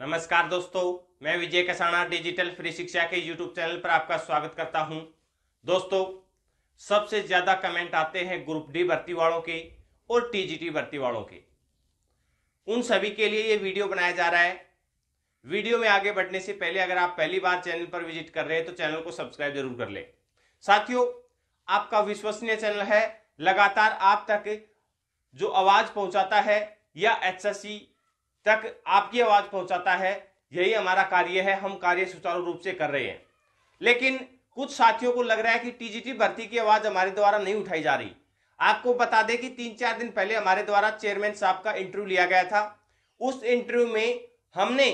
नमस्कार दोस्तों मैं विजय कसाणा डिजिटल फ्री शिक्षा के यूट्यूब चैनल पर आपका स्वागत करता हूं दोस्तों सबसे ज़्यादा कमेंट आते हैं ग्रुप डी भर्ती वालों के और टीजीटी भर्ती वालों के उन सभी के लिए ये वीडियो बनाया जा रहा है वीडियो में आगे बढ़ने से पहले अगर आप पहली बार चैनल पर विजिट कर रहे हैं तो चैनल को सब्सक्राइब जरूर कर ले साथियों आपका विश्वसनीय चैनल है लगातार आप तक जो आवाज़ पहुंचाता है या एचएससी तक आपकी आवाज पहुंचाता है यही हमारा कार्य है हम कार्य सुचारू रूप से कर रहे हैं लेकिन कुछ साथियों को लग रहा है कि टीजीटी भर्ती की आवाज हमारे द्वारा नहीं उठाई जा रही आपको बता दें कि तीन चार दिन पहले हमारे द्वारा चेयरमैन साहब का इंटरव्यू लिया गया था उस इंटरव्यू में हमने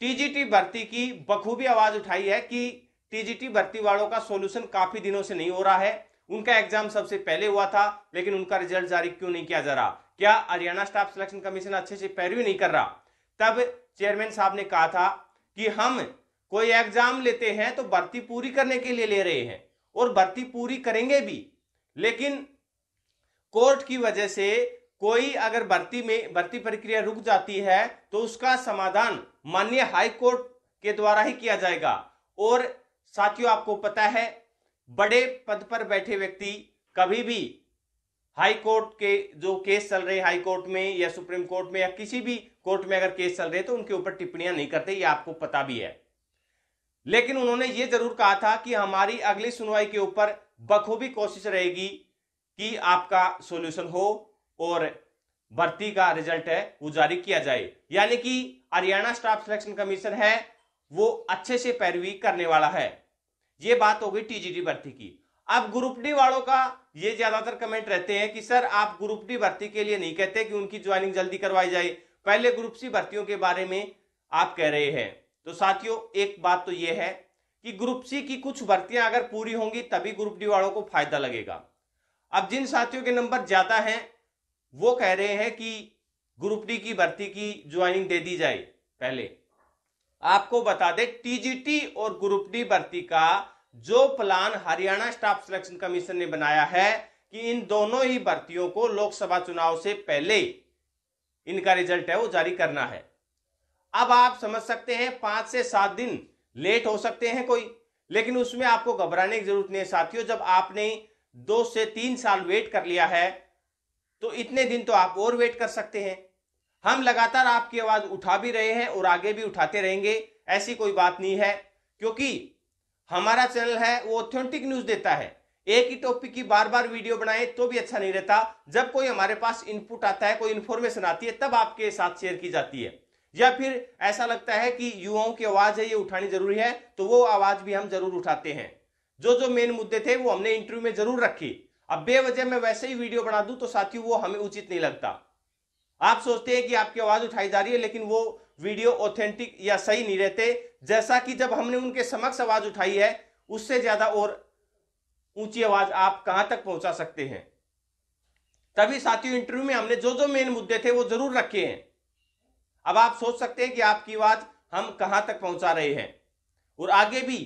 टीजीटी भर्ती की बखूबी आवाज उठाई है कि टीजीटी भर्ती वालों का सोल्यूशन काफी दिनों से नहीं हो रहा है उनका एग्जाम सबसे पहले हुआ था लेकिन उनका रिजल्ट जारी क्यों नहीं किया जा रहा क्या हरियाणा स्टाफ सिलेक्शन कमीशन अच्छे से पैरवी नहीं कर रहा तब चेयरमैन साहब ने कहा था कि हम कोई एग्जाम लेते हैं तो भर्ती पूरी करने के लिए ले रहे हैं और भर्ती पूरी करेंगे भी लेकिन कोर्ट की वजह से कोई अगर भर्ती में भर्ती प्रक्रिया रुक जाती है तो उसका समाधान माननीय हाई कोर्ट के द्वारा ही किया जाएगा और साथियों आपको पता है बड़े पद पर बैठे व्यक्ति कभी भी हाई कोर्ट के जो केस चल रहे हाई कोर्ट में या सुप्रीम कोर्ट में या किसी भी कोर्ट में अगर केस चल रहे तो उनके ऊपर टिप्पणियां नहीं करते ये आपको पता भी है लेकिन उन्होंने ये जरूर कहा था कि हमारी अगली सुनवाई के ऊपर बखूबी कोशिश रहेगी कि आपका सोल्यूशन हो और भर्ती का रिजल्ट है वो जारी किया जाए यानी कि हरियाणा स्टाफ सिलेक्शन कमीशन है वो अच्छे से पैरवी करने वाला है ये बात हो गई टीजीटी भर्ती की अब ग्रुप डी वालों का ये ज्यादातर कमेंट रहते हैं कि सर आप ग्रुप डी भर्ती के लिए नहीं कहते कि उनकी ज्वाइनिंग जल्दी करवाई जाए पहले ग्रुप सी भर्तियों के बारे में आप कह रहे हैं तो साथियों एक बात तो यह है कि ग्रुप सी की कुछ भर्तियां अगर पूरी होंगी तभी ग्रुप डी वालों को फायदा लगेगा अब जिन साथियों के नंबर ज्यादा हैं वो कह रहे हैं कि ग्रुप डी की भर्ती की ज्वाइनिंग दे दी जाए पहले आपको बता दें टीजीटी और ग्रुप डी भर्ती का जो plan Haryana staff selection commission ने बनाया है कि इन दोनों ही भर्तियों को लोकसभा चुनाव से पहले इनका रिजल्ट है वो जारी करना है अब आप समझ सकते हैं पांच से सात दिन लेट हो सकते हैं कोई लेकिन उसमें आपको घबराने की जरूरत नहीं है साथियों जब आपने दो से तीन साल वेट कर लिया है तो इतने दिन तो आप और वेट कर सकते हैं हम लगातार आपकी आवाज उठा भी रहे हैं और आगे भी उठाते रहेंगे ऐसी कोई बात नहीं है क्योंकि हमारा चैनल है वो ऑथेंटिक न्यूज देता है एक ही टॉपिक की बार बार वीडियो बनाए तो भी अच्छा नहीं रहता जब कोई हमारे पास इनपुट आता है कोई इन्फॉर्मेशन आती है तब आपके साथ शेयर की जाती है या फिर ऐसा लगता है कि युवाओं की आवाज है ये उठानी जरूरी है तो वो आवाज भी हम जरूर उठाते हैं जो जो मेन मुद्दे थे वो हमने इंटरव्यू में जरूर रखी अब बेवजह मैं वैसे ही वीडियो बना दूं तो साथियों वो हमें उचित नहीं लगता आप सोचते हैं कि आपकी आवाज उठाई जा रही है लेकिन वो वीडियो ऑथेंटिक या सही नहीं रहते जैसा कि जब हमने उनके समक्ष आवाज उठाई है उससे ज्यादा और ऊंची आवाज आप कहां तक पहुंचा सकते हैं तभी साथियों इंटरव्यू में हमने जो जो मेन मुद्दे थे वो जरूर रखे हैं अब आप सोच सकते हैं कि आपकी आवाज हम कहां तक पहुंचा रहे हैं और आगे भी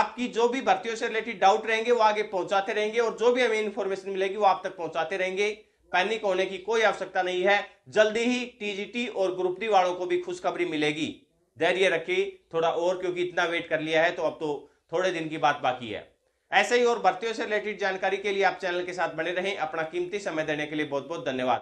आपकी जो भी भर्तियों से रिलेटेड डाउट रहेंगे वो आगे पहुंचाते रहेंगे और जो भी हमें इंफॉर्मेशन मिलेगी वो आप तक पहुंचाते रहेंगे पैनिक होने की कोई आवश्यकता नहीं है जल्दी ही टीजीटी और ग्रुप डी वालों को भी खुशखबरी मिलेगी धैर्य रखिए थोड़ा और क्योंकि इतना वेट कर लिया है तो अब तो थोड़े दिन की बात बाकी है ऐसे ही और भर्तियों से रिलेटेड जानकारी के लिए आप चैनल के साथ बने रहें अपना कीमती समय देने के लिए बहुत बहुत धन्यवाद